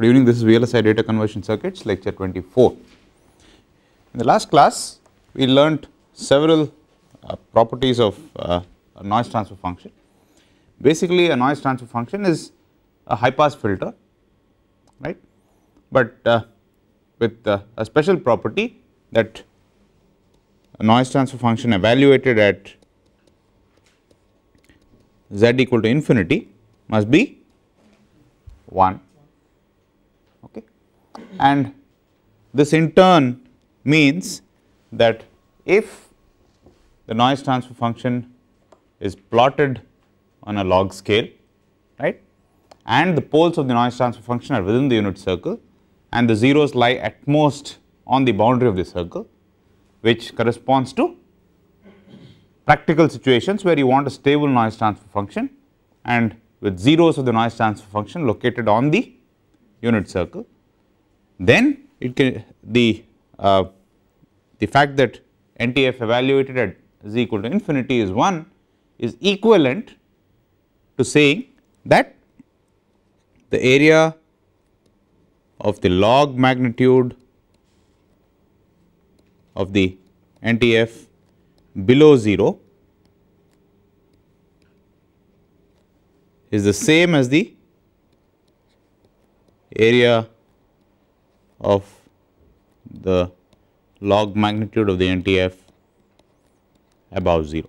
Good evening, this is VLSI data conversion circuits lecture 24. In the last class, we learnt several uh, properties of uh, a noise transfer function. Basically, a noise transfer function is a high pass filter, right, but uh, with uh, a special property that a noise transfer function evaluated at z equal to infinity must be 1 okay. and this in turn means that if the noise transfer function is plotted on a log scale right and the poles of the noise transfer function are within the unit circle and the zeros lie at most on the boundary of the circle which corresponds to practical situations where you want a stable noise transfer function and with zeros of the noise transfer function located on the unit circle, then it can the uh, the fact that NTF evaluated at z equal to infinity is 1 is equivalent to saying that the area of the log magnitude of the NTF below 0 is the same as the area of the log magnitude of the NTF above 0.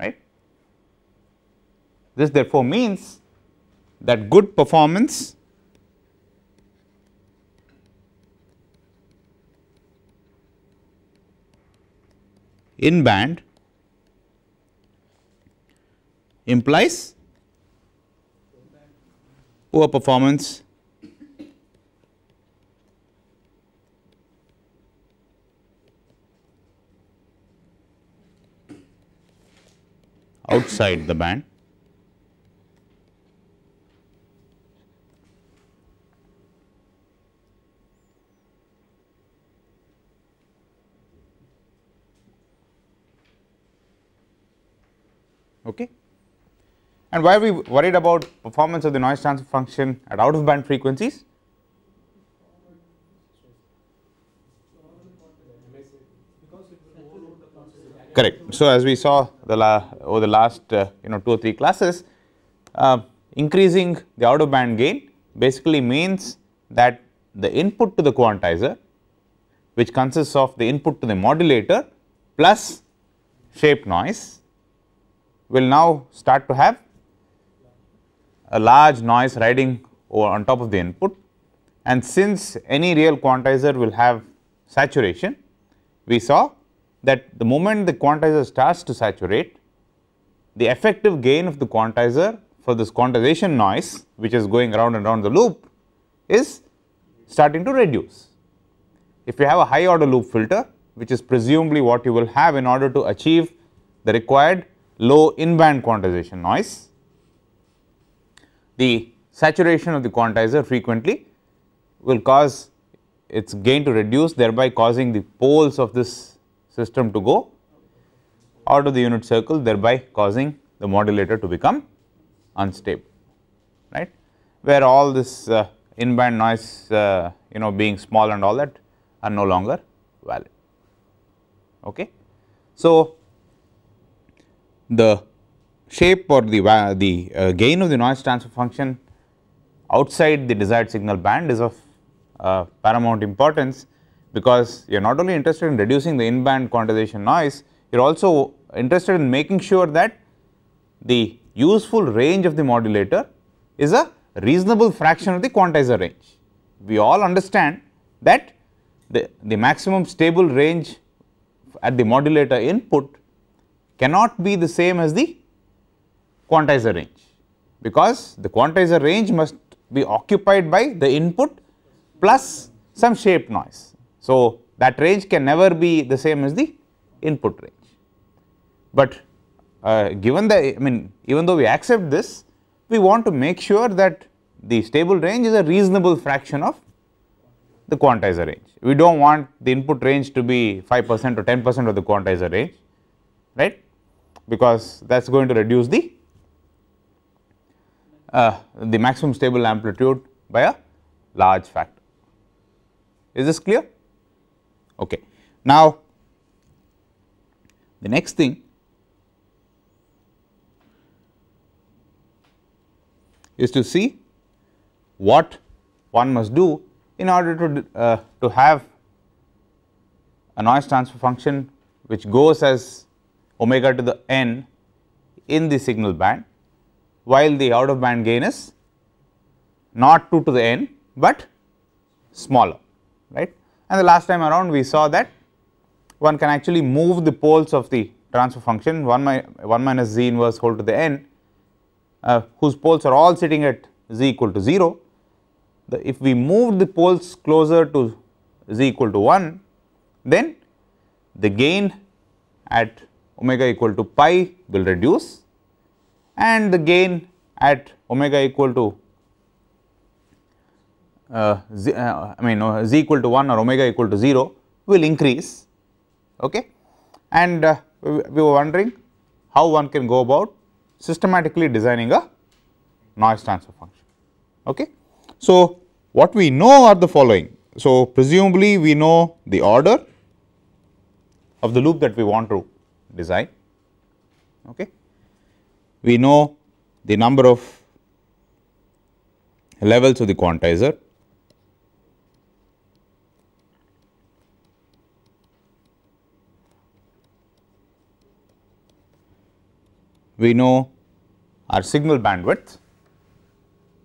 Right? This therefore means that good performance in band implies poor performance outside the band. Okay. And why are we worried about performance of the noise transfer function at out of band frequencies? Correct. So, as we saw the over the last uh, you know 2 or 3 classes, uh, increasing the out of band gain basically means that the input to the quantizer which consists of the input to the modulator plus shape noise will now start to have a large noise riding over on top of the input and since any real quantizer will have saturation, we saw that the moment the quantizer starts to saturate, the effective gain of the quantizer for this quantization noise which is going around and around the loop is starting to reduce. If you have a high order loop filter which is presumably what you will have in order to achieve the required low in band quantization noise, the saturation of the quantizer frequently will cause its gain to reduce thereby causing the poles of this system to go out of the unit circle thereby causing the modulator to become unstable right where all this uh, in-band noise uh, you know being small and all that are no longer valid okay so the shape or the, the uh, gain of the noise transfer function outside the desired signal band is of uh, paramount importance because you are not only interested in reducing the in band quantization noise, you are also interested in making sure that the useful range of the modulator is a reasonable fraction of the quantizer range. We all understand that the, the maximum stable range at the modulator input cannot be the same as the quantizer range because the quantizer range must be occupied by the input plus some shape noise. So, that range can never be the same as the input range. But uh, given the I mean even though we accept this we want to make sure that the stable range is a reasonable fraction of the quantizer range. We do not want the input range to be 5 percent or 10 percent of the quantizer range right because that is going to reduce the uh, the maximum stable amplitude by a large factor. Is this clear? Okay. Now, the next thing is to see what one must do in order to, uh, to have a noise transfer function which goes as omega to the n in the signal band while the out of band gain is not 2 to the n, but smaller right. And the last time around we saw that one can actually move the poles of the transfer function 1, mi 1 minus z inverse whole to the n uh, whose poles are all sitting at z equal to 0. The, if we move the poles closer to z equal to 1 then the gain at omega equal to pi will reduce and the gain at omega equal to uh, z, uh, I mean uh, z equal to 1 or omega equal to 0 will increase okay and uh, we were wondering how one can go about systematically designing a noise transfer function okay so what we know are the following so presumably we know the order of the loop that we want to design okay we know the number of levels of the quantizer. We know our signal bandwidth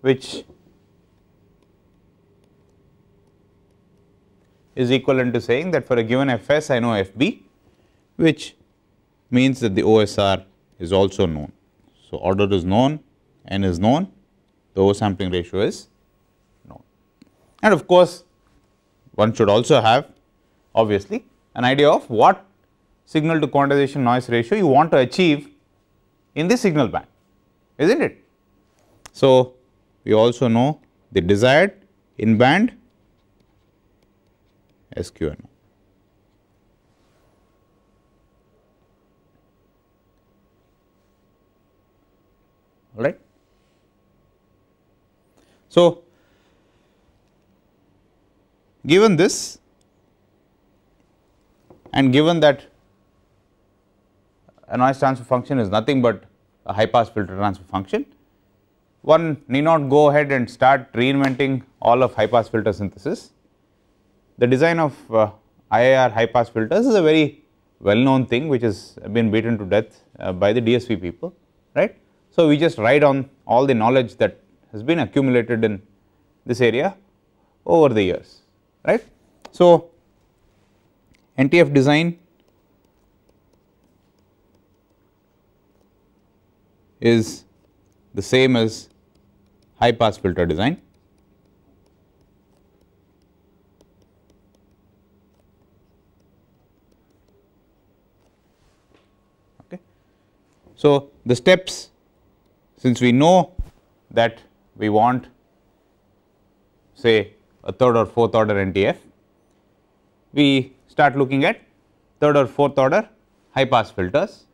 which is equivalent to saying that for a given Fs I know Fb which means that the OSR is also known. So, order is known, n is known, the oversampling ratio is known. And of course, one should also have obviously an idea of what signal to quantization noise ratio you want to achieve in the signal band, is not it? So, we also know the desired in band SQNO. right. So, given this and given that a noise transfer function is nothing but a high pass filter transfer function, one need not go ahead and start reinventing all of high pass filter synthesis. The design of uh, IIR high pass filters is a very well known thing which has been beaten to death uh, by the DSP people, right. So, we just write on all the knowledge that has been accumulated in this area over the years right. So, NTF design is the same as high pass filter design. Okay. So, the steps since we know that we want say a third or fourth order NTF, we start looking at third or fourth order high pass filters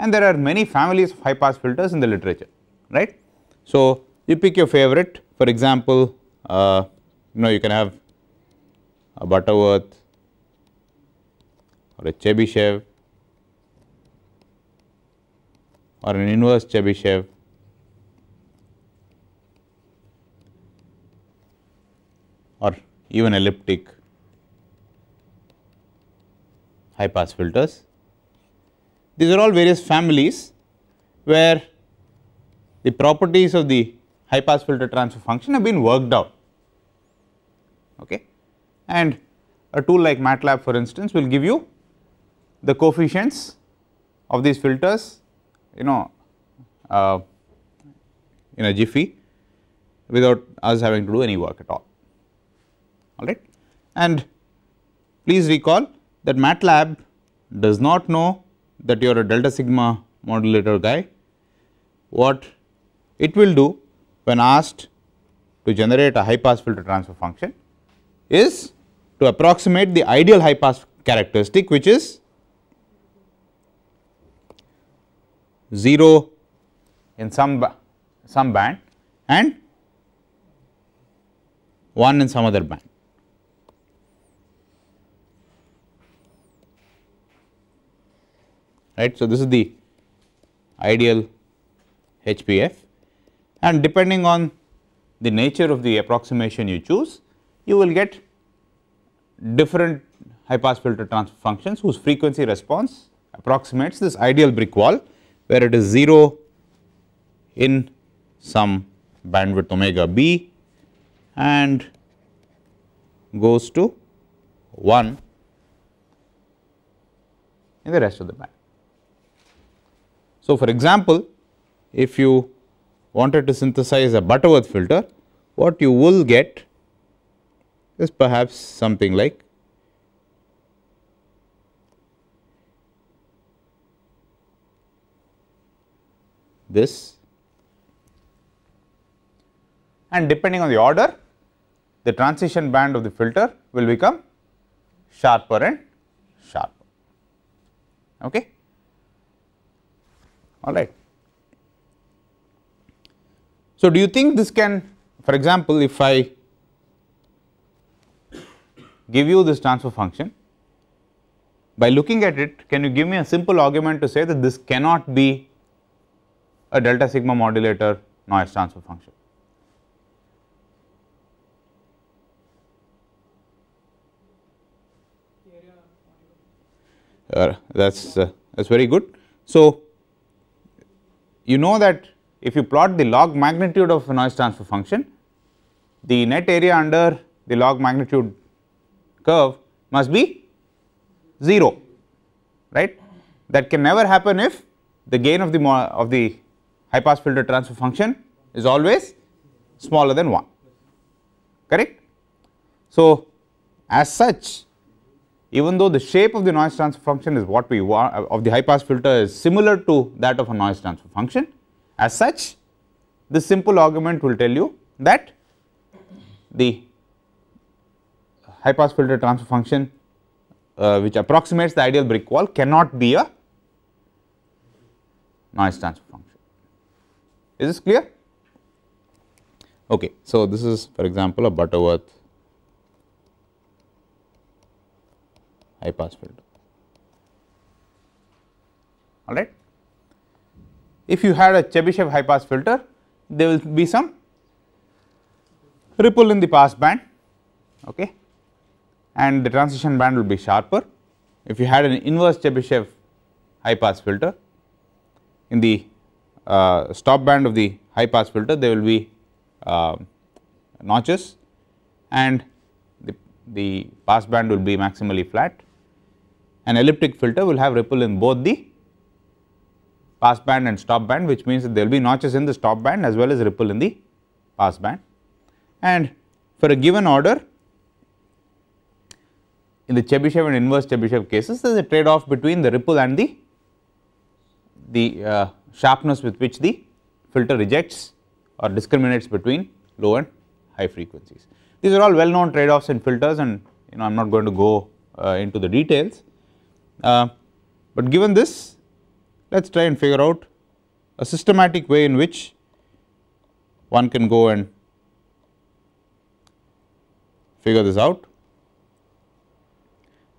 and there are many families of high pass filters in the literature, right. So, you pick your favorite for example, uh, you know you can have a Butterworth or a Chebyshev or an inverse Chebyshev even elliptic high pass filters. These are all various families where the properties of the high pass filter transfer function have been worked out. Okay. And a tool like MATLAB for instance will give you the coefficients of these filters you know uh, in a jiffy without us having to do any work at all all right. And please recall that MATLAB does not know that you are a delta sigma modulator guy. What it will do when asked to generate a high pass filter transfer function is to approximate the ideal high pass characteristic which is 0 in some some band and 1 in some other band right. So, this is the ideal HPF and depending on the nature of the approximation you choose, you will get different high pass filter transfer functions whose frequency response approximates this ideal brick wall where it is 0 in some bandwidth omega b and goes to 1 in the rest of the band. So, for example, if you wanted to synthesize a Butterworth filter, what you will get is perhaps something like this and depending on the order the transition band of the filter will become sharper and sharper. Okay? all right. So, do you think this can for example, if I give you this transfer function by looking at it can you give me a simple argument to say that this cannot be a delta sigma modulator noise transfer function. Uh, that's uh, that's very good. So, you know that if you plot the log magnitude of a noise transfer function, the net area under the log magnitude curve must be 0, right. That can never happen if the gain of the of the high pass filter transfer function is always smaller than 1, correct. So, as such even though the shape of the noise transfer function is what we want uh, of the high pass filter is similar to that of a noise transfer function. As such, the simple argument will tell you that the high pass filter transfer function uh, which approximates the ideal brick wall cannot be a noise transfer function. Is this clear? Okay, so this is for example a Butterworth high pass filter. All right. If you had a Chebyshev high pass filter, there will be some ripple in the pass band, okay, and the transition band will be sharper. If you had an inverse Chebyshev high pass filter, in the uh, stop band of the high pass filter, there will be uh, notches, and the, the pass band will be maximally flat an elliptic filter will have ripple in both the pass band and stop band which means that there will be notches in the stop band as well as ripple in the pass band. And for a given order in the Chebyshev and inverse Chebyshev cases there is a trade off between the ripple and the, the uh, sharpness with which the filter rejects or discriminates between low and high frequencies. These are all well known trade offs in filters and you know I am not going to go uh, into the details. Uh, but given this, let us try and figure out a systematic way in which one can go and figure this out.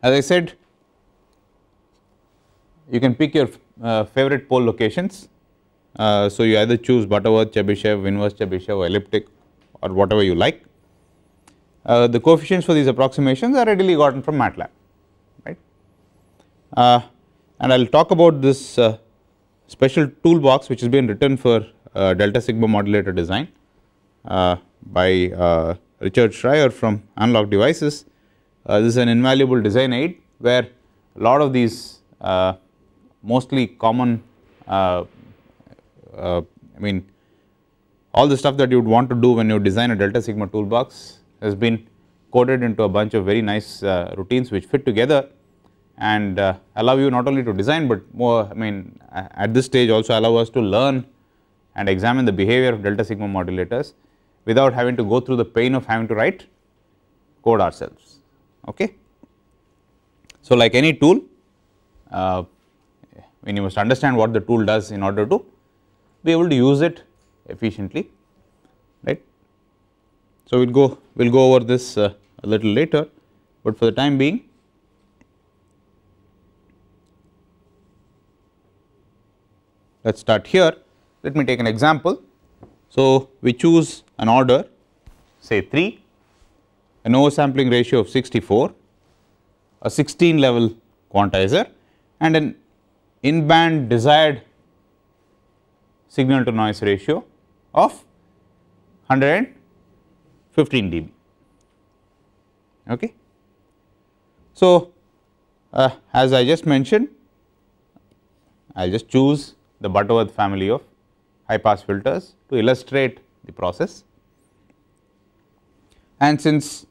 As I said, you can pick your uh, favorite pole locations. Uh, so, you either choose Butterworth, Chebyshev, inverse Chebyshev, elliptic or whatever you like. Uh, the coefficients for these approximations are readily gotten from MATLAB. Uh, and I will talk about this uh, special toolbox which has been written for uh, delta sigma modulator design by Richard Schreier from Analog Devices. this is an invaluable design aid where a lot of these mostly common uh, I mean all the stuff that you would want to do when you design a delta sigma toolbox has been coded into a bunch of very nice uh, routines which fit together and uh, allow you not only to design, but more I mean at this stage also allow us to learn and examine the behavior of delta sigma modulators without having to go through the pain of having to write code ourselves. Okay. So, like any tool, uh, when you must understand what the tool does in order to be able to use it efficiently, right. So, we will go we will go over this uh, a little later, but for the time being let us start here. Let me take an example. So, we choose an order say 3, an oversampling ratio of 64, a 16 level quantizer and an in band desired signal to noise ratio of 115 dB. Okay. So, uh, as I just mentioned, I will just choose the Butterworth family of high pass filters to illustrate the process. And since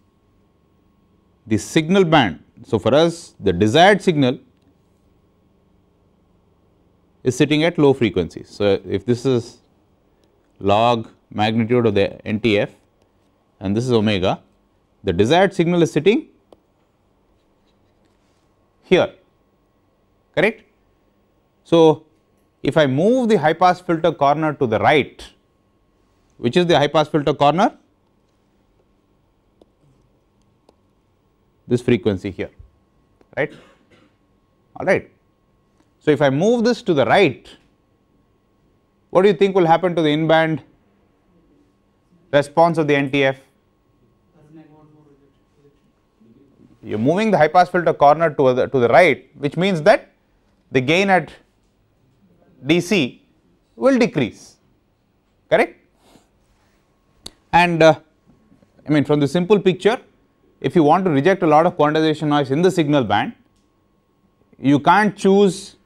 the signal band, so for us the desired signal is sitting at low frequency. So, if this is log magnitude of the NTF and this is omega, the desired signal is sitting here, correct. So, if I move the high pass filter corner to the right, which is the high pass filter corner? This frequency here, right? All right. So, if I move this to the right, what do you think will happen to the in band response of the NTF? You are moving the high pass filter corner to the, to the right, which means that the gain at DC will decrease, correct? And uh, I mean from the simple picture, if you want to reject a lot of quantization noise in the signal band, you can't choose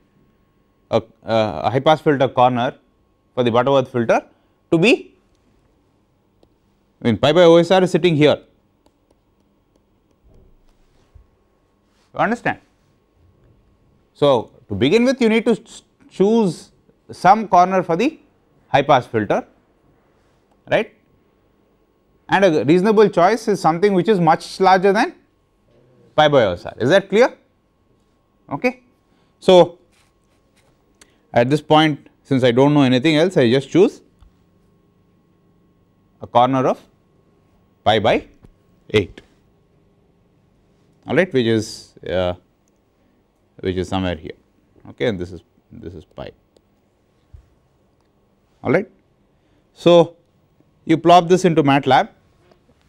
a, uh, a high pass filter corner for the Butterworth filter to be, I mean pi by OSR is sitting here. You understand? So, to begin with you need to choose some corner for the high pass filter right and a reasonable choice is something which is much larger than pi by OSR is that clear okay. So, at this point since I do not know anything else I just choose a corner of pi by 8 all right which is uh, which is somewhere here okay and this is this is pi all right. So, you plop this into MATLAB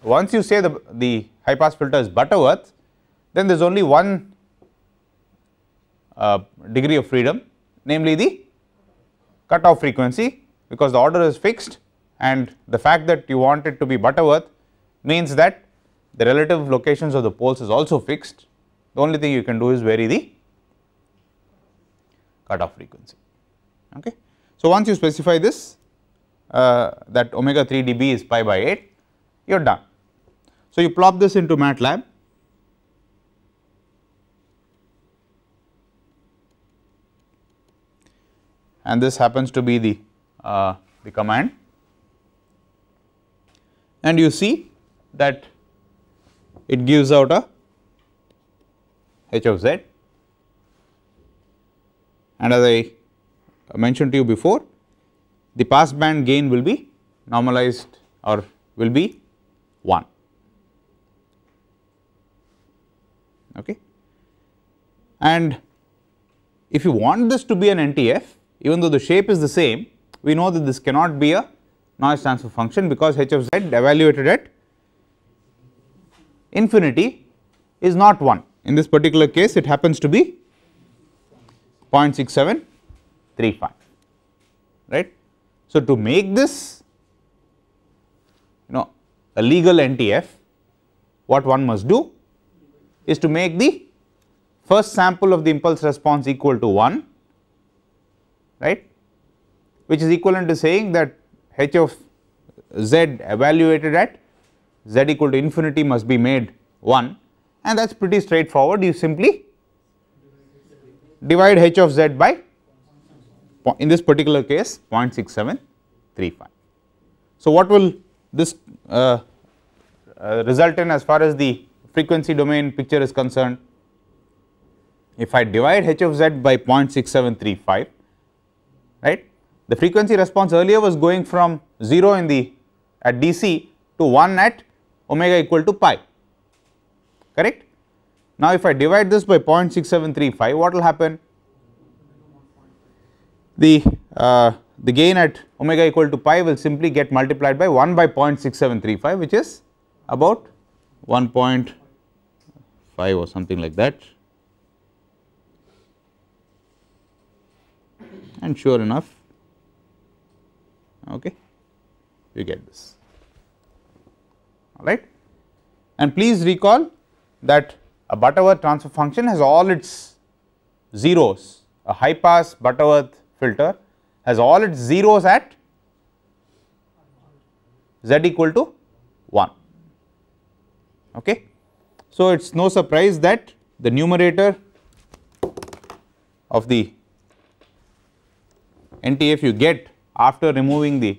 once you say the, the high pass filter is Butterworth then there is only one uh, degree of freedom namely the cutoff frequency because the order is fixed and the fact that you want it to be Butterworth means that the relative locations of the poles is also fixed the only thing you can do is vary the cutoff frequency. Okay. So, once you specify this uh, that omega 3 dB is pi by 8, you are done. So, you plop this into MATLAB and this happens to be the, uh, the command and you see that it gives out a h of z and as I mentioned to you before the pass band gain will be normalized or will be 1. Okay. And if you want this to be an NTF even though the shape is the same we know that this cannot be a noise transfer function because h of z evaluated at infinity is not 1 in this particular case it happens to be 0.6735 right. So, to make this you know a legal NTF what one must do is to make the first sample of the impulse response equal to 1 right which is equivalent to saying that h of z evaluated at z equal to infinity must be made 1 and that is pretty straightforward you simply divide h of z by in this particular case 0.6735. So, what will this uh, uh, result in as far as the frequency domain picture is concerned? If I divide h of z by 0.6735, right? The frequency response earlier was going from 0 in the at DC to 1 at omega equal to pi, correct? Now, if I divide this by 0.6735, what will happen? The, uh, the gain at omega equal to pi will simply get multiplied by 1 by 0.6735, which is about 1.5 or something like that. And sure enough, okay, you get this, all right. And please recall that a Butterworth transfer function has all its zeros, a high pass Butterworth filter has all its zeros at z equal to 1. Okay. So, it is no surprise that the numerator of the NTF you get after removing the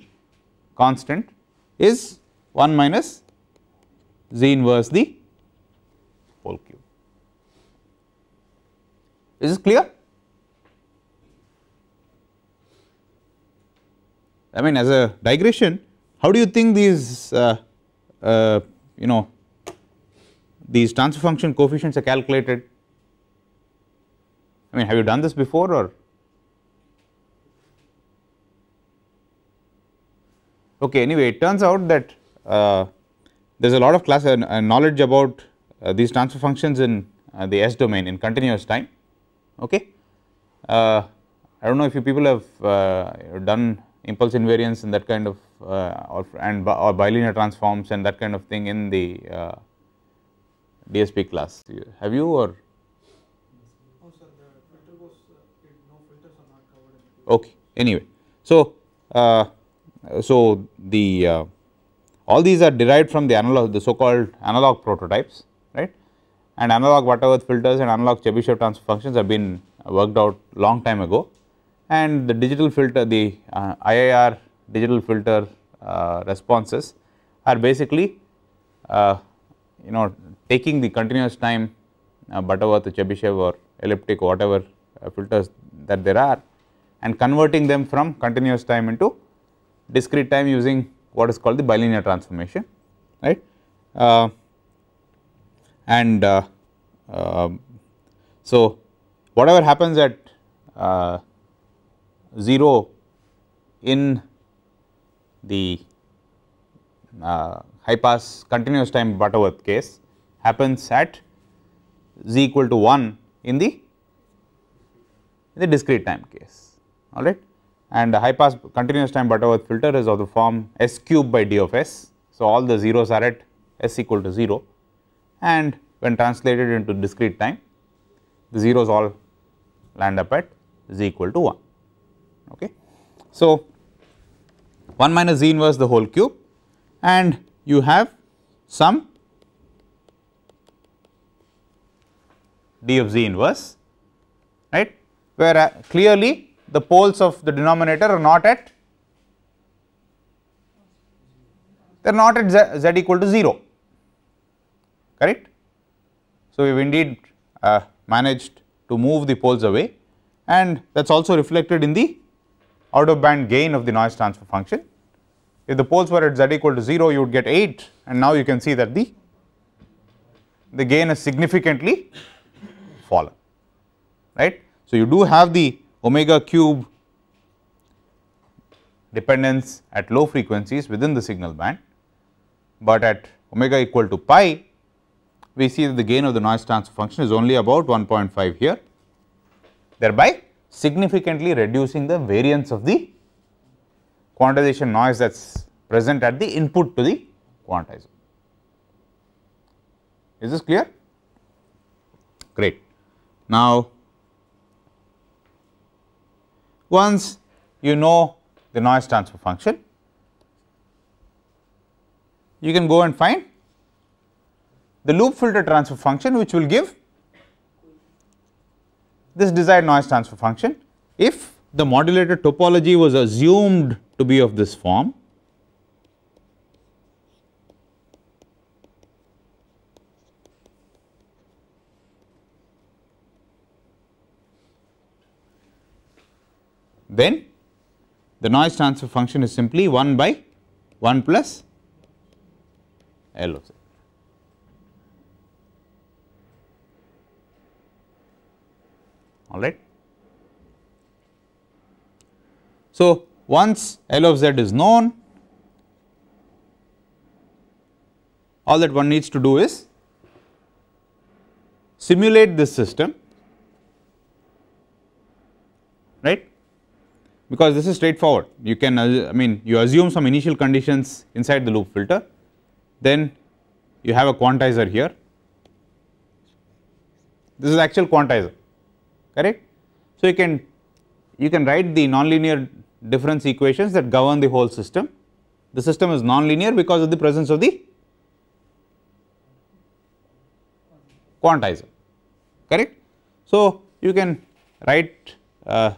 constant is 1 minus z inverse the Is this clear? I mean as a digression, how do you think these uh, uh, you know these transfer function coefficients are calculated? I mean have you done this before or? Okay, anyway it turns out that uh, there is a lot of class knowledge about uh, these transfer functions in uh, the S domain in continuous time okay. Uh, I do not know if you people have uh, done impulse invariance and that kind of or, uh, and or bilinear transforms and that kind of thing in the uh, DSP class, have you or? No, sir, was, no okay, anyway, so uh, so the all these are derived from the analog the so called analog prototypes and analog Butterworth filters and analog Chebyshev transfer functions have been worked out long time ago and the digital filter the uh, IIR digital filter uh, responses are basically uh, you know taking the continuous time Butterworth uh, Chebyshev or elliptic whatever uh, filters that there are and converting them from continuous time into discrete time using what is called the bilinear transformation right. Uh, and uh, uh, so whatever happens at uh, 0 in the high pass continuous time Butterworth case happens at z equal to 1 in the in the discrete time case all right and the high pass continuous time Butterworth filter is of the form s cube by d of s. So, all the zeros are at s equal to 0 and when translated into discrete time the zeros all land up at z equal to 1. Okay. So, 1 minus z inverse the whole cube and you have some d of z inverse right where uh, clearly the poles of the denominator are not at they are not at z, z equal to 0 correct. So, we have indeed uh, managed to move the poles away and that is also reflected in the out of band gain of the noise transfer function. If the poles were at z equal to 0 you would get 8 and now you can see that the, the gain has significantly fallen right. So, you do have the omega cube dependence at low frequencies within the signal band, but at omega equal to pi we see that the gain of the noise transfer function is only about 1.5 here, thereby significantly reducing the variance of the quantization noise that is present at the input to the quantizer. Is this clear? Great. Now, once you know the noise transfer function, you can go and find the loop filter transfer function which will give this desired noise transfer function. If the modulator topology was assumed to be of this form, then the noise transfer function is simply 1 by 1 plus L of z. all right. So, once L of z is known, all that one needs to do is simulate this system right because this is straightforward you can uh, I mean you assume some initial conditions inside the loop filter then you have a quantizer here this is actual quantizer correct. So, you can you can write the nonlinear difference equations that govern the whole system. The system is nonlinear because of the presence of the quantizer, correct. So, you can write uh,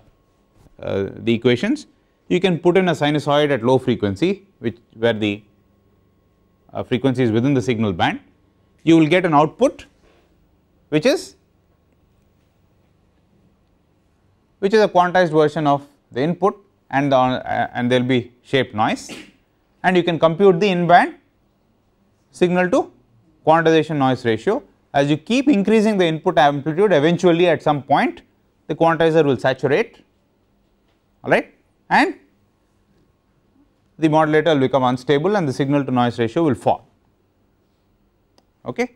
uh, the equations, you can put in a sinusoid at low frequency which where the uh, frequency is within the signal band, you will get an output which is which is a quantized version of the input and the, uh, and there will be shape noise and you can compute the in band signal to quantization noise ratio as you keep increasing the input amplitude eventually at some point the quantizer will saturate all right and the modulator will become unstable and the signal to noise ratio will fall okay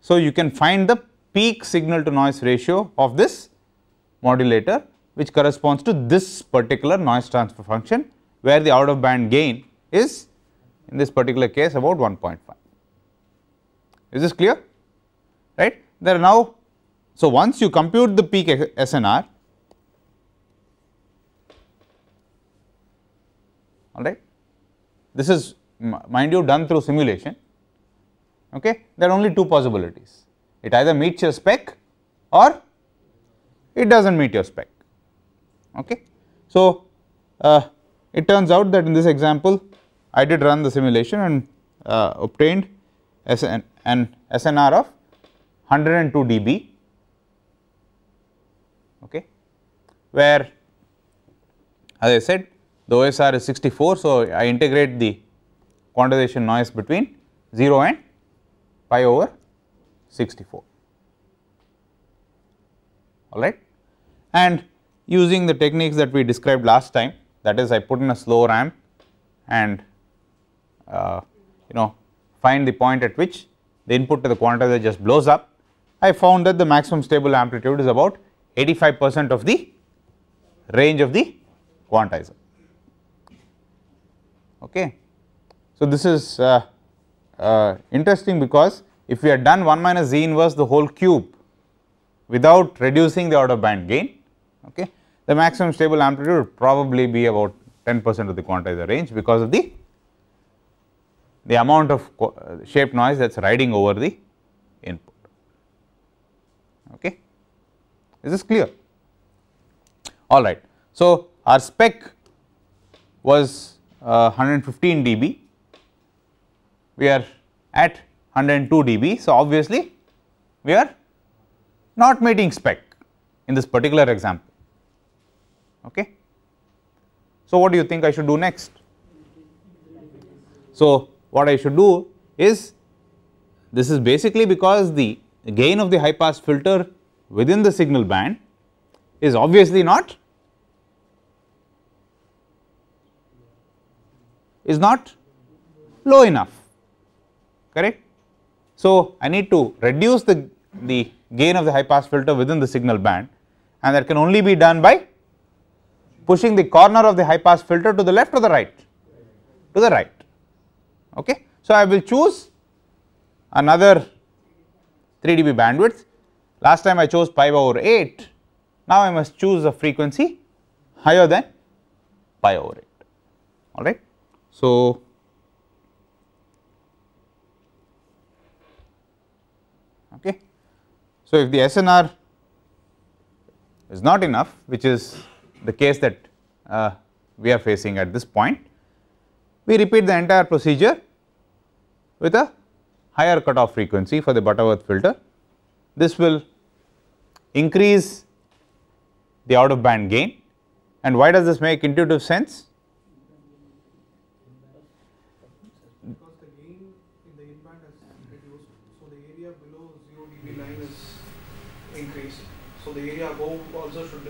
so you can find the peak signal to noise ratio of this modulator which corresponds to this particular noise transfer function where the out of band gain is in this particular case about 1.5. Is this clear? Right. There are now, so once you compute the peak SNR, all right, this is mind you done through simulation, okay. there are only two possibilities, it either meets your spec or it does not meet your spec. Okay. So, uh, it turns out that in this example I did run the simulation and uh, obtained SN, an SNR of 102 dB okay, where as I said the OSR is 64. So, I integrate the quantization noise between 0 and pi over 64 all right and using the techniques that we described last time that is I put in a slow ramp and uh, you know find the point at which the input to the quantizer just blows up. I found that the maximum stable amplitude is about 85 percent of the range of the quantizer. Okay. So, this is uh, uh, interesting because if we had done 1 minus z inverse the whole cube without reducing the order band gain, okay. The maximum stable amplitude would probably be about 10 percent of the quantizer range because of the the amount of uh, shape noise that is riding over the input. Okay. Is this clear? All right. So, our spec was uh, 115 dB, we are at 102 dB. So, obviously, we are not meeting spec in this particular example okay. So, what do you think I should do next? So, what I should do is this is basically because the gain of the high pass filter within the signal band is obviously not is not low enough correct. So, I need to reduce the, the gain of the high pass filter within the signal band and that can only be done by pushing the corner of the high pass filter to the left or the right? To the right. Okay. So, I will choose another 3 dB bandwidth. Last time I chose pi over 8, now I must choose a frequency higher than pi over 8, all right. So, okay. So, if the SNR is not enough, which is the case that uh, we are facing at this point. We repeat the entire procedure with a higher cutoff frequency for the Butterworth filter. This will increase the out of band gain and why does this make intuitive sense? the area above also should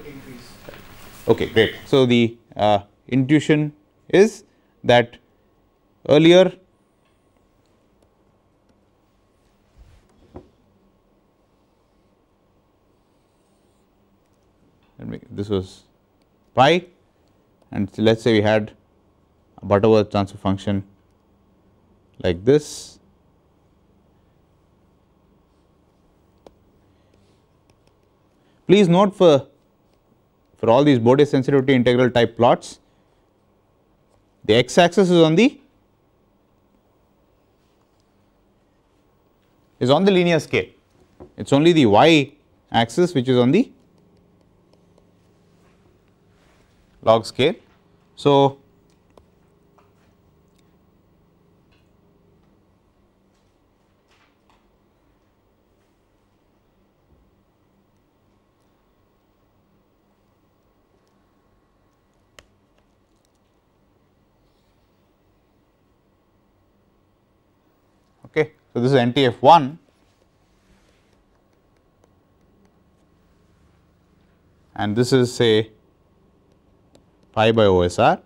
Okay, great. So, the uh, intuition is that earlier me, this was pi and so let us say we had a Butterworth transfer function like this. Please note for for all these Bode sensitivity integral type plots. The x axis is on the is on the linear scale. It is only the y axis which is on the log scale. So, okay. So, this is NTF 1 and this is say pi by OSR.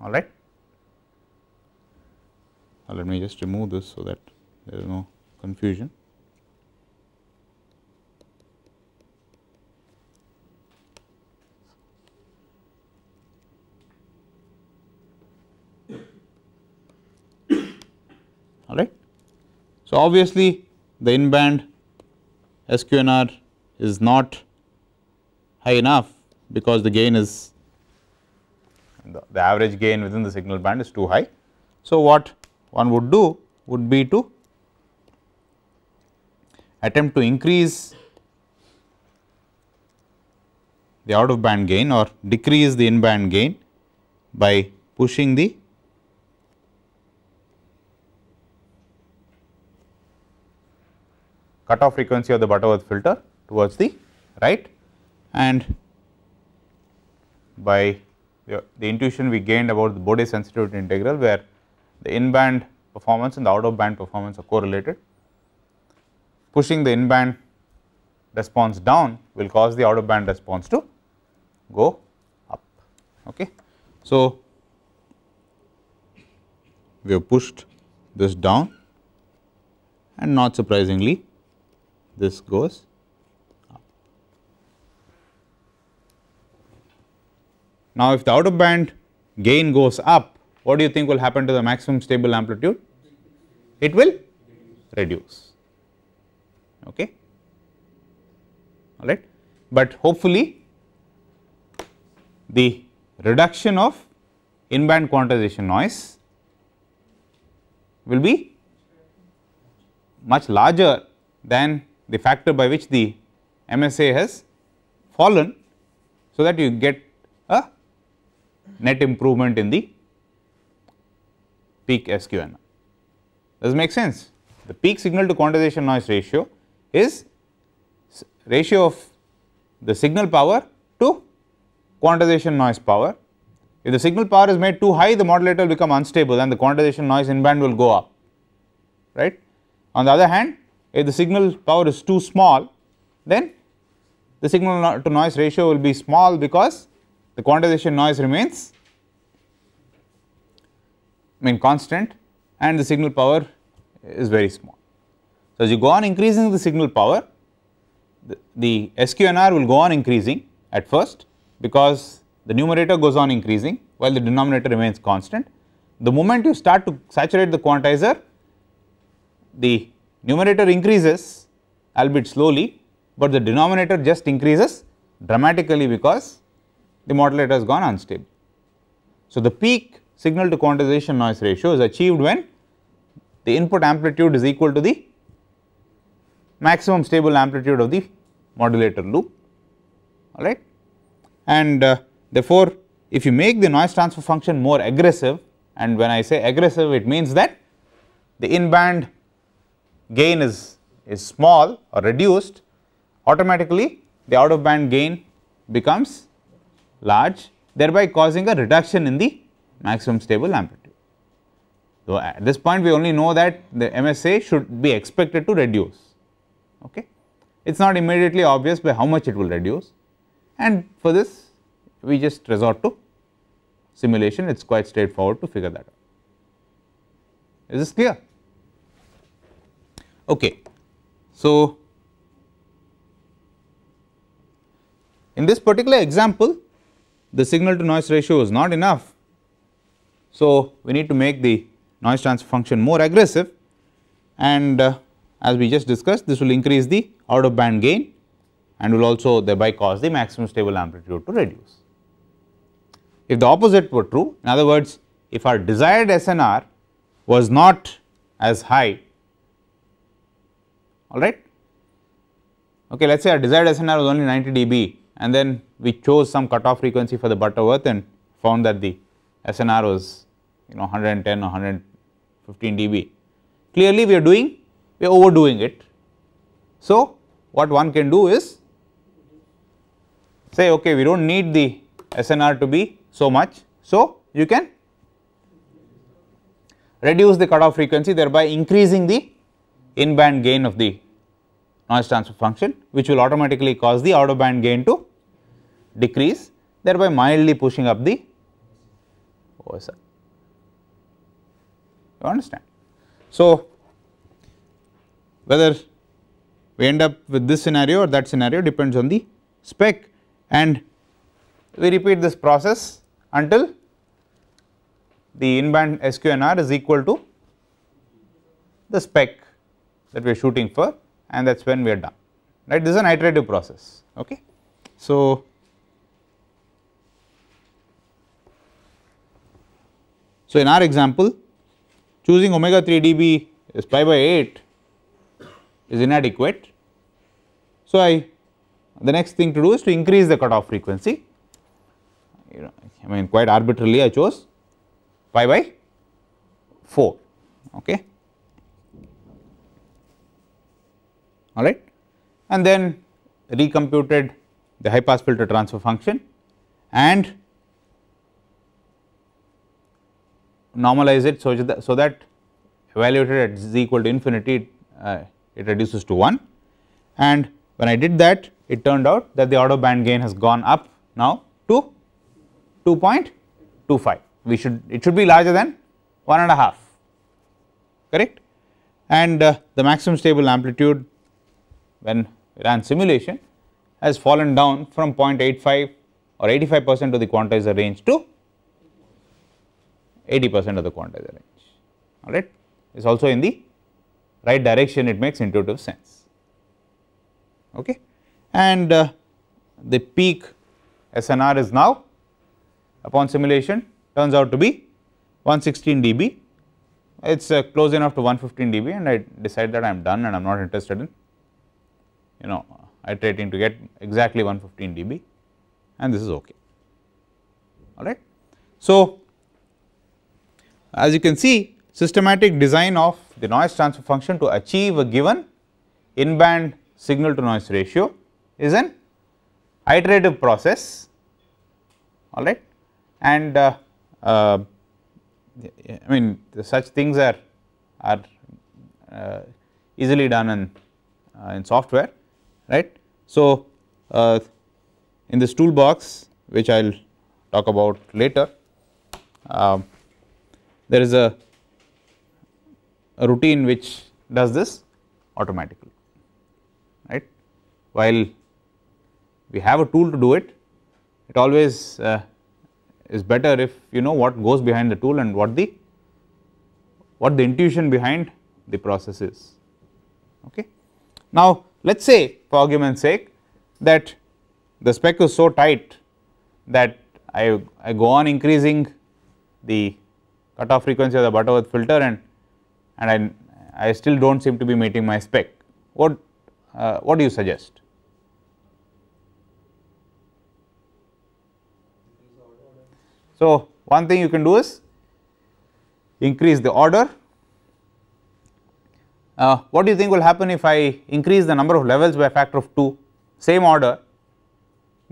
All right. Now, let me just remove this so that there is no confusion. all right. So, obviously, the in band SQNR is not high enough because the gain is the, the average gain within the signal band is too high. So, what one would do would be to attempt to increase the out of band gain or decrease the in band gain by pushing the cutoff frequency of the Butterworth filter towards the right and by the, the intuition we gained about the Bode sensitivity integral where the in band performance and the out of band performance are correlated. Pushing the in band response down will cause the out of band response to go up. Okay. So, we have pushed this down and not surprisingly this goes up. Now, if the out of band gain goes up, what do you think will happen to the maximum stable amplitude? It will reduce. Okay. All right. But hopefully, the reduction of in band quantization noise will be much larger than the factor by which the MSA has fallen, so that you get a net improvement in the peak SQN. Does it make sense? The peak signal to quantization noise ratio is ratio of the signal power to quantization noise power. If the signal power is made too high, the modulator will become unstable and the quantization noise in band will go up, right. On the other hand, if the signal power is too small then the signal to noise ratio will be small because the quantization noise remains I mean constant and the signal power is very small. So, as you go on increasing the signal power the, the SQNR will go on increasing at first because the numerator goes on increasing while the denominator remains constant. The moment you start to saturate the quantizer the numerator increases albeit slowly, but the denominator just increases dramatically because the modulator has gone unstable. So, the peak signal to quantization noise ratio is achieved when the input amplitude is equal to the maximum stable amplitude of the modulator loop all right and uh, therefore if you make the noise transfer function more aggressive and when I say aggressive it means that the in band gain is, is small or reduced, automatically the out of band gain becomes large thereby causing a reduction in the maximum stable amplitude. So, at this point we only know that the MSA should be expected to reduce. Okay. It is not immediately obvious by how much it will reduce and for this we just resort to simulation it is quite straightforward to figure that out. Is this clear? Okay. So, in this particular example the signal to noise ratio is not enough. So, we need to make the noise transfer function more aggressive and uh, as we just discussed this will increase the out of band gain and will also thereby cause the maximum stable amplitude to reduce. If the opposite were true in other words if our desired SNR was not as high all right. Okay, let us say our desired SNR was only 90 dB and then we chose some cutoff frequency for the Butterworth and found that the SNR was you know 110 or 115 dB. Clearly, we are doing we are overdoing it. So, what one can do is say okay we do not need the SNR to be so much. So, you can reduce the cutoff frequency thereby increasing the in band gain of the noise transfer function which will automatically cause the out of band gain to decrease thereby mildly pushing up the OSR. You understand. So, whether we end up with this scenario or that scenario depends on the spec and we repeat this process until the in band SQNR is equal to the spec that we are shooting for and that is when we are done right this is an iterative process okay. So, so in our example choosing omega 3 dB is pi by 8 is inadequate. So, I the next thing to do is to increase the cutoff frequency you know I mean quite arbitrarily I chose pi by 4 okay. all right and then recomputed the high pass filter transfer function and normalize it so that, so that evaluated at z equal to infinity uh, it reduces to 1 and when I did that it turned out that the auto band gain has gone up now to 2.25 we should it should be larger than one and a half correct and uh, the maximum stable amplitude when we ran simulation has fallen down from 0.85 or 85 percent of the quantizer range to 80 percent of the quantizer range all right it's also in the right direction it makes intuitive sense okay and uh, the peak SNR is now upon simulation turns out to be 116 dB it is uh, close enough to 115 dB and I decide that I am done and I am not interested in you know iterating to get exactly 115 dB and this is okay all right. So, as you can see systematic design of the noise transfer function to achieve a given in band signal to noise ratio is an iterative process all right and uh, uh, I mean such things are are uh, easily done in, uh, in software right. So, uh, in this toolbox which I will talk about later, um, there is a, a routine which does this automatically right while we have a tool to do it it always uh, is better if you know what goes behind the tool and what the what the intuition behind the process is okay now let us say for argument's sake that the spec is so tight that I, I go on increasing the cutoff frequency of the Butterworth filter and, and I, I still do not seem to be meeting my spec. What, uh, what do you suggest? So, one thing you can do is increase the order uh, what do you think will happen if I increase the number of levels by a factor of 2 same order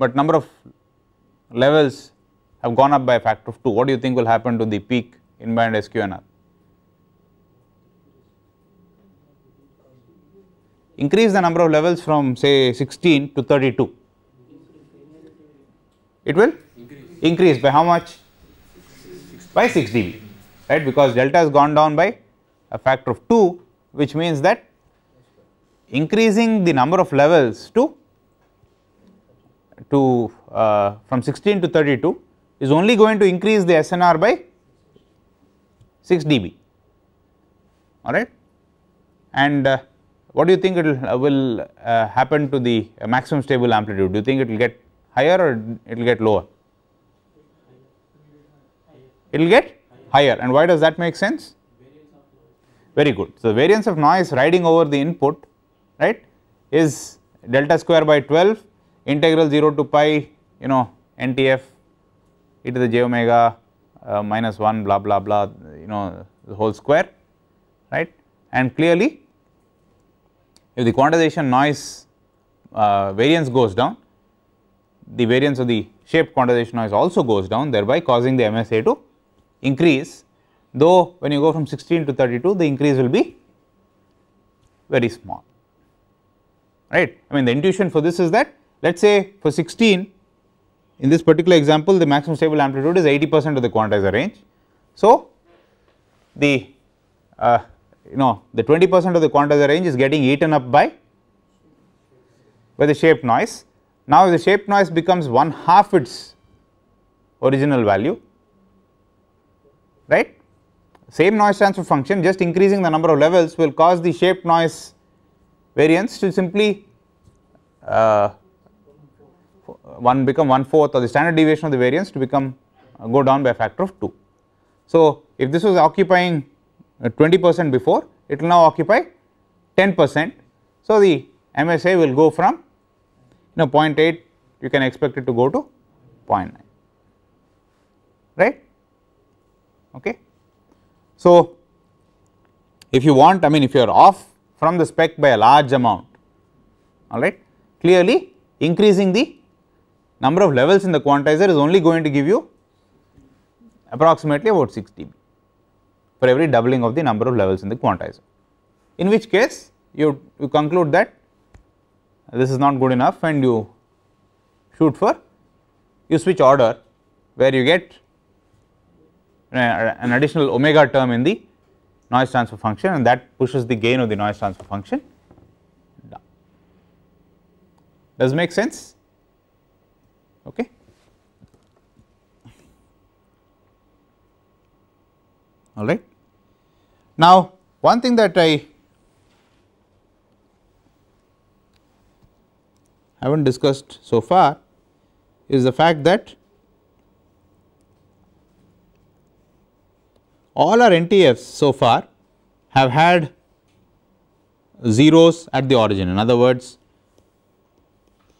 but number of levels have gone up by a factor of 2 what do you think will happen to the peak inbound SQNR? Increase the number of levels from say 16 to 32 it will increase, increase by how much 6. by 6 dB right because delta has gone down by a factor of 2 which means that increasing the number of levels to to uh, from 16 to 32 is only going to increase the SNR by 6 dB all right and uh, what do you think it uh, will, uh, will happen to the maximum stable amplitude do you think it will get higher or it will get lower it will get higher and why does that make sense very good. So, the variance of noise riding over the input right is delta square by 12 integral 0 to pi you know NTF e to the j omega uh, minus 1 blah blah blah you know the whole square right and clearly if the quantization noise uh, variance goes down the variance of the shape quantization noise also goes down thereby causing the MSA to increase though when you go from 16 to 32 the increase will be very small right. I mean the intuition for this is that let us say for 16 in this particular example the maximum stable amplitude is 80 percent of the quantizer range. So, the uh, you know the 20 percent of the quantizer range is getting eaten up by by the shape noise. Now, if the shape noise becomes one half its original value right same noise transfer function just increasing the number of levels will cause the shape noise variance to simply uh, one become one fourth or the standard deviation of the variance to become uh, go down by a factor of 2. So, if this was occupying uh, 20 percent before it will now occupy 10 percent. So, the MSA will go from you know 0.8 you can expect it to go to 0.9 right okay. So, if you want I mean if you are off from the spec by a large amount all right clearly increasing the number of levels in the quantizer is only going to give you approximately about 6 dB for every doubling of the number of levels in the quantizer in which case you, you conclude that this is not good enough and you shoot for you switch order where you get an additional omega term in the noise transfer function and that pushes the gain of the noise transfer function down. Does make sense? Okay. All right. Now, one thing that I haven't discussed so far is the fact that all our NTFs so far have had zeros at the origin. In other words,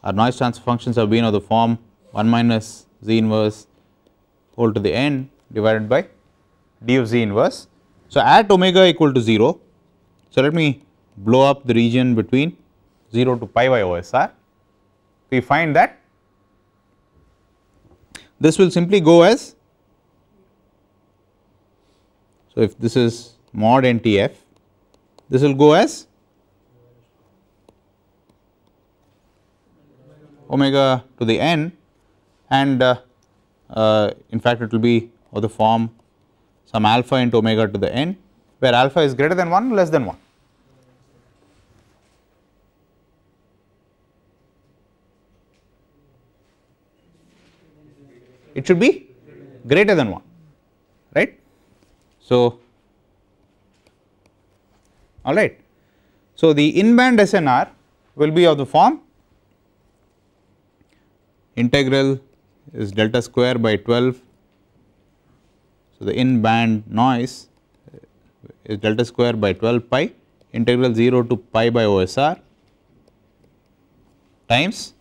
our noise transfer functions have been of the form 1 minus z inverse whole to the n divided by d of z inverse. So, at omega equal to 0. So, let me blow up the region between 0 to pi by OSR. We find that this will simply go as so, if this is mod NTF, this will go as omega to the n and uh, uh, in fact it will be of the form some alpha into omega to the n where alpha is greater than 1 less than 1. It should be greater than 1. So, all right. So, the in band SNR will be of the form integral is delta square by 12. So, the in band noise is delta square by 12 pi integral 0 to pi by OSR times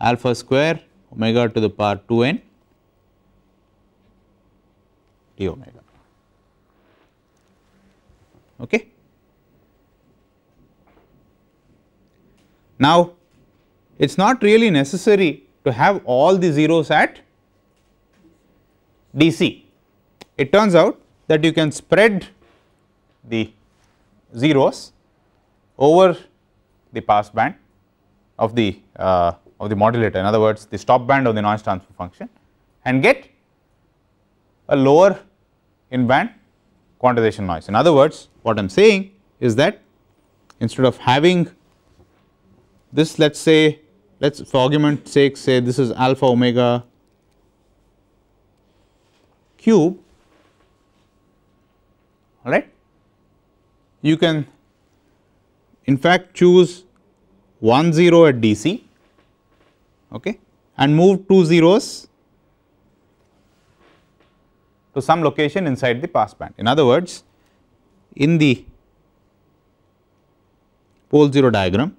alpha square omega to the power 2 n d omega. Okay. Now, it is not really necessary to have all the zeros at DC. It turns out that you can spread the zeros over the pass band of the uh, of the modulator in other words the stop band of the noise transfer function and get a lower in band quantization noise in other words what I am saying is that instead of having this let us say let us for argument sake say this is alpha omega cube all right. You can in fact choose 1 0 at DC okay, and move 2 zeros to some location inside the pass band. In other words, in the pole 0 diagram.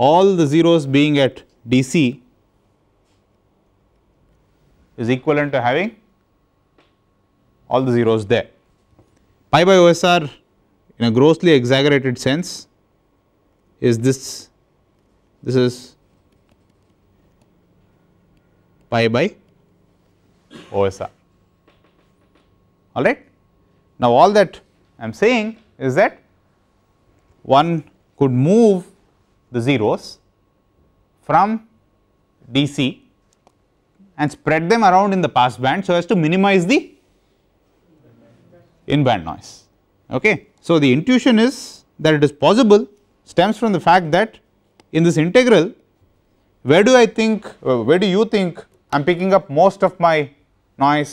All the zeros being at DC is equivalent to having all the zeros there. Pi by OSR in a grossly exaggerated sense is this, this is pi by OSR all right. Now, all that I am saying is that one could move the zeros from DC and spread them around in the pass band so as to minimize the in band noise. Okay. So, the intuition is that it is possible stems from the fact that in this integral where do I think uh, where do you think I am picking up most of my noise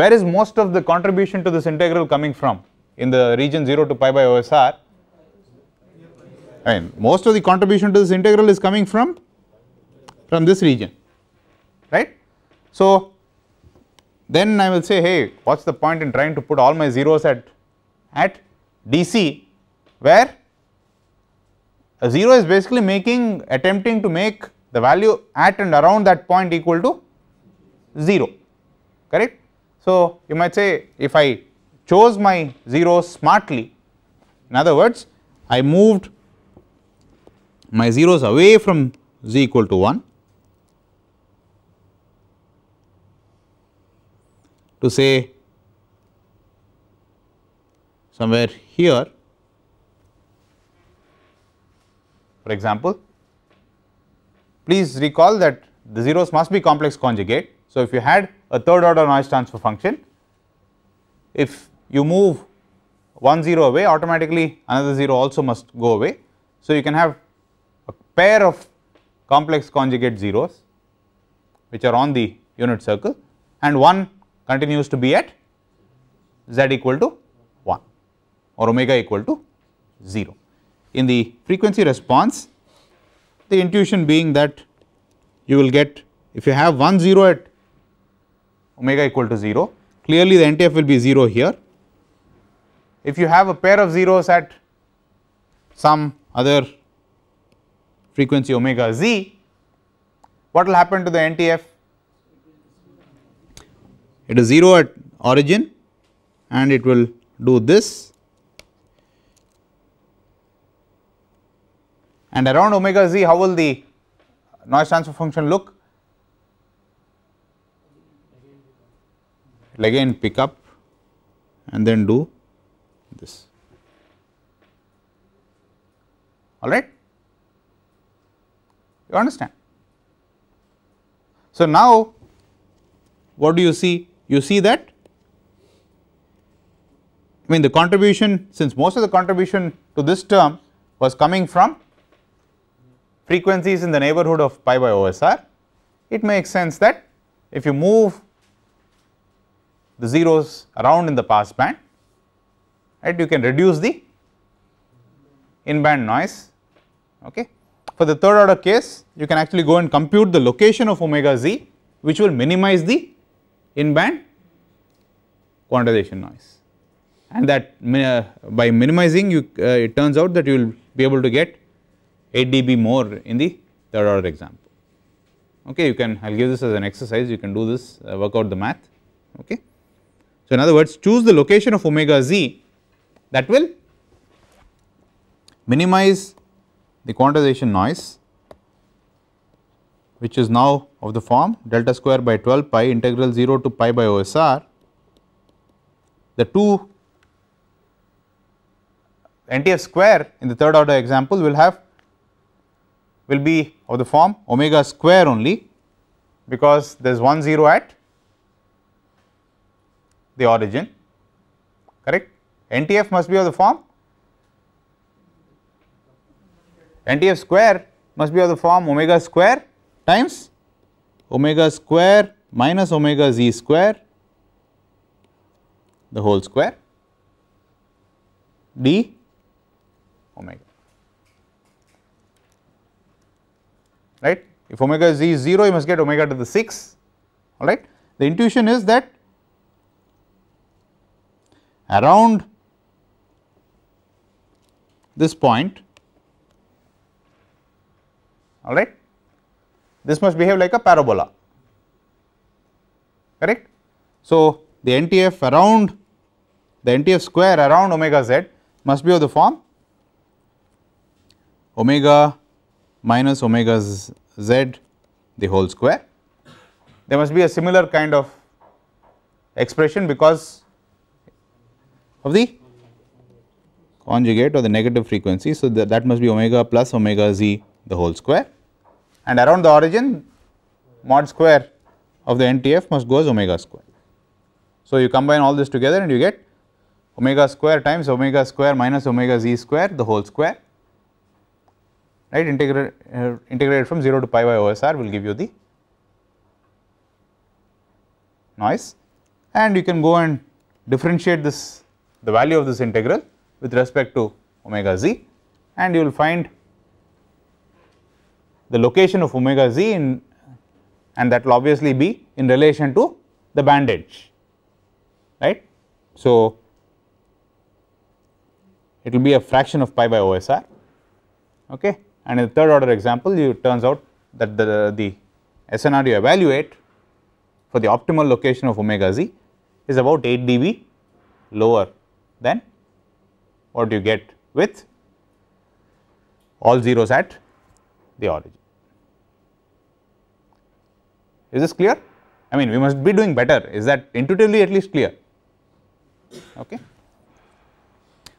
where is most of the contribution to this integral coming from in the region 0 to pi by OSR and most of the contribution to this integral is coming from from this region right. So, then I will say hey what is the point in trying to put all my zeros at at DC where a 0 is basically making attempting to make the value at and around that point equal to 0 correct. So, you might say if I chose my 0 smartly in other words I moved my zeros away from z equal to 1 to say somewhere here for example. Please recall that the zeros must be complex conjugate. So, if you had a third order noise transfer function, if you move one 0 away automatically another 0 also must go away. So, you can have a pair of complex conjugate zeros which are on the unit circle and one continues to be at z equal to or omega equal to 0. In the frequency response, the intuition being that you will get if you have one 0 at omega equal to 0, clearly the NTF will be 0 here. If you have a pair of zeros at some other frequency omega z, what will happen to the NTF? It is 0 at origin and it will do this and around omega z how will the noise transfer function look? again pick up and then do this all right you understand so now what do you see you see that I mean the contribution since most of the contribution to this term was coming from frequencies in the neighborhood of pi by OSR, it makes sense that if you move the zeros around in the pass band, right, you can reduce the in band noise. Okay. For the third order case, you can actually go and compute the location of omega z, which will minimize the in band quantization noise and that uh, by minimizing you uh, it turns out that you will be able to get 8 dB more in the third order example. Okay, you can I will give this as an exercise you can do this uh, work out the math. Okay. So, in other words choose the location of omega z that will minimize the quantization noise which is now of the form delta square by 12 pi integral 0 to pi by OSR the 2 NTF square in the third order example will have will be of the form omega square only because there is one 0 at the origin correct. NTF must be of the form NTF square must be of the form omega square times omega square minus omega z square the whole square d omega. right. If omega z is 0, you must get omega to the 6, all right. The intuition is that around this point, all right, this must behave like a parabola, correct. So, the NTF around the NTF square around omega z must be of the form omega minus omega z the whole square. There must be a similar kind of expression because of the conjugate or the negative frequency. So, that, that must be omega plus omega z the whole square and around the origin mod square of the NTF must go as omega square. So, you combine all this together and you get omega square times omega square minus omega z square the whole square right integrate uh, integrated from 0 to pi by OSR will give you the noise and you can go and differentiate this the value of this integral with respect to omega z and you will find the location of omega z in and that will obviously be in relation to the band edge right. So, it will be a fraction of pi by OSR okay and in the third order example you turns out that the, the SNR you evaluate for the optimal location of omega z is about 8 dB lower than what you get with all zeros at the origin. Is this clear? I mean we must be doing better is that intuitively at least clear okay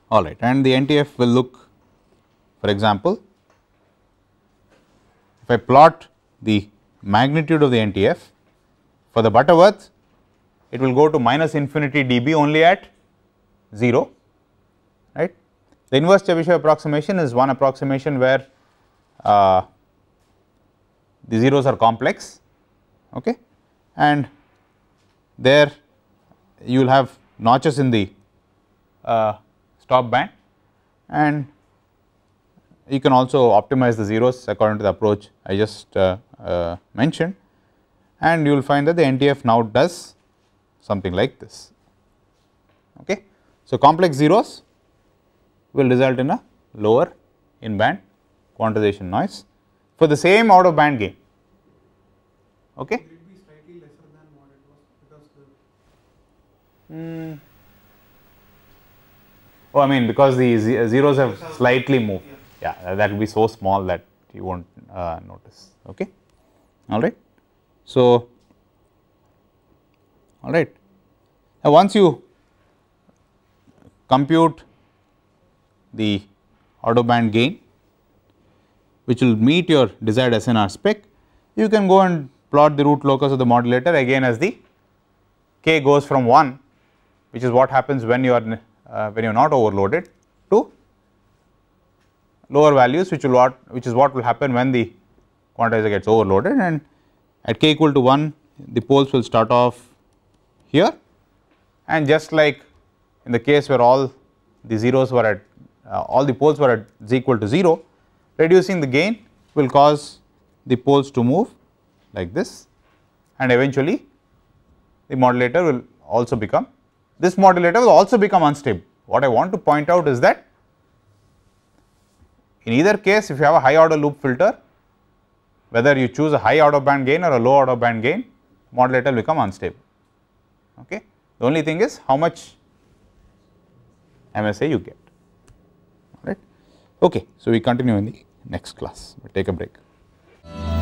all right and the NTF will look for example if I plot the magnitude of the NTF for the Butterworth, it will go to minus infinity dB only at 0, right. The inverse Chebyshev approximation is one approximation where uh, the zeros are complex okay, and there you will have notches in the uh, stop band and you can also optimize the zeros according to the approach I just uh, uh, mentioned and you will find that the NTF now does something like this. Okay. So, complex zeros will result in a lower in band quantization noise for the same out of band gain. Okay. Mm. Oh, I mean because the zeros have slightly moved yeah that will be so small that you will not uh, notice okay all right. So, all right now once you compute the auto band gain which will meet your desired SNR spec you can go and plot the root locus of the modulator again as the k goes from 1 which is what happens when you are uh, when you are not overloaded to lower values which will what which is what will happen when the quantizer gets overloaded and at k equal to 1 the poles will start off here and just like in the case where all the zeros were at uh, all the poles were at z equal to 0 reducing the gain will cause the poles to move like this and eventually the modulator will also become this modulator will also become unstable. What I want to point out is that in either case, if you have a high order loop filter, whether you choose a high order band gain or a low order band gain, modulator will become unstable. Okay. The only thing is how much MSA you get. All right. Okay. So, we continue in the next class, we will take a break.